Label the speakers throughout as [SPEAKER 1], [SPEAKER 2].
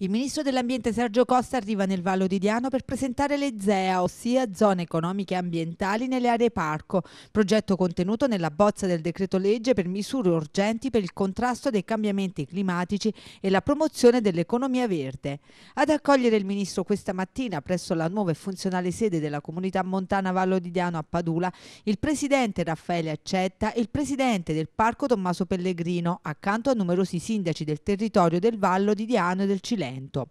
[SPEAKER 1] Il ministro dell'Ambiente Sergio Costa arriva nel Vallo di Diano per presentare le ZEA, ossia zone economiche e ambientali nelle aree parco, progetto contenuto nella bozza del decreto legge per misure urgenti per il contrasto dei cambiamenti climatici e la promozione dell'economia verde. Ad accogliere il ministro questa mattina presso la nuova e funzionale sede della comunità montana Vallo di Diano a Padula, il presidente Raffaele Accetta e il presidente del Parco Tommaso Pellegrino, accanto a numerosi sindaci del territorio del Vallo di Diano e del Cilento. Cilento.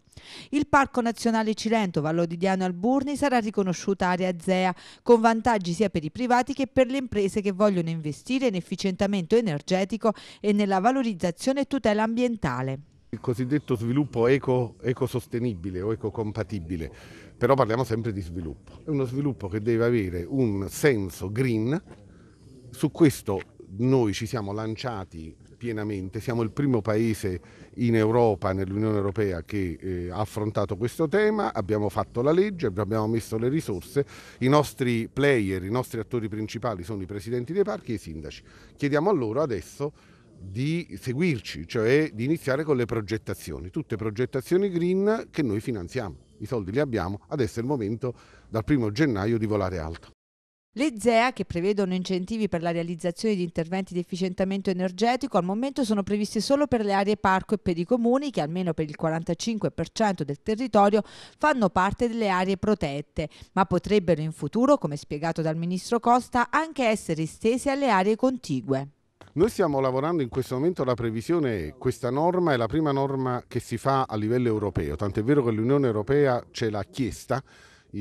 [SPEAKER 1] Il Parco Nazionale Cilento Vallodidiano Alburni sarà riconosciuta area ZEA con vantaggi sia per i privati che per le imprese che vogliono investire in efficientamento energetico e nella valorizzazione e tutela
[SPEAKER 2] ambientale. Il cosiddetto sviluppo eco, ecosostenibile o ecocompatibile, però parliamo sempre di sviluppo. È uno sviluppo che deve avere un senso green, su questo noi ci siamo lanciati pienamente. Siamo il primo paese in Europa, nell'Unione Europea, che eh, ha affrontato questo tema, abbiamo fatto la legge, abbiamo messo le risorse, i nostri player, i nostri attori principali sono i presidenti dei parchi e i sindaci. Chiediamo a loro adesso di seguirci, cioè di iniziare con le progettazioni, tutte progettazioni green che noi finanziamo. I soldi li abbiamo, adesso è il momento dal primo gennaio di volare alto.
[SPEAKER 1] Le ZEA, che prevedono incentivi per la realizzazione di interventi di efficientamento energetico, al momento sono previste solo per le aree parco e per i comuni che, almeno per il 45% del territorio, fanno parte delle aree protette, ma potrebbero in futuro, come spiegato dal Ministro Costa, anche essere estese alle aree contigue.
[SPEAKER 2] Noi stiamo lavorando in questo momento alla previsione, questa norma è la prima norma che si fa a livello europeo, tant'è vero che l'Unione Europea ce l'ha chiesta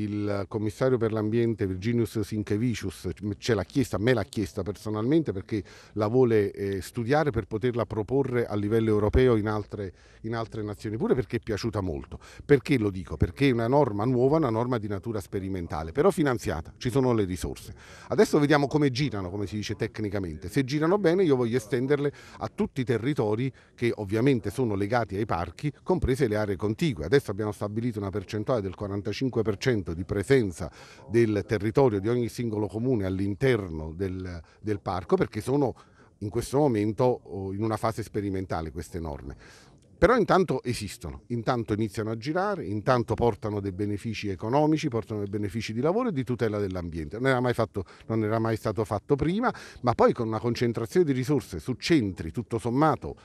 [SPEAKER 2] il commissario per l'ambiente Virginius Sinkevicius ce l'ha chiesta, me l'ha chiesta personalmente perché la vuole eh, studiare per poterla proporre a livello europeo in altre, in altre, nazioni, pure perché è piaciuta molto. Perché lo dico? Perché è una norma nuova, una norma di natura sperimentale, però finanziata, ci sono le risorse. Adesso vediamo come girano, come si dice tecnicamente. Se girano bene io voglio estenderle a tutti i territori che ovviamente sono legati ai parchi, comprese le aree contigue. Adesso abbiamo stabilito una percentuale del 45% esempio di presenza del territorio di ogni singolo comune all'interno del, del parco perché sono in questo momento in una fase sperimentale queste norme. Però intanto esistono, intanto iniziano a girare, intanto portano dei benefici economici, portano dei benefici di lavoro e di tutela dell'ambiente. Non, non era mai, stato fatto prima, ma poi con una concentrazione di risorse su centri tutto sommato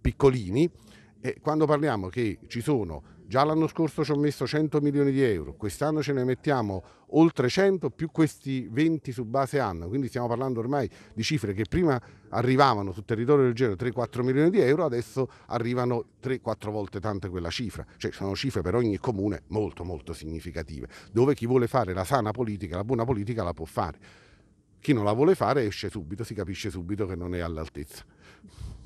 [SPEAKER 2] piccolini, e quando parliamo che ci sono Già l'anno scorso ci ho messo 100 milioni di euro, quest'anno ce ne mettiamo oltre 100 più questi 20 su base anno, quindi stiamo parlando ormai di cifre che prima arrivavano sul territorio del genere 3-4 milioni di euro, adesso arrivano 3-4 volte tante quella cifra, cioè sono cifre per ogni comune molto molto significative, dove chi vuole fare la sana politica, la buona politica la può fare, chi non la vuole fare esce subito, si capisce subito che non è all'altezza.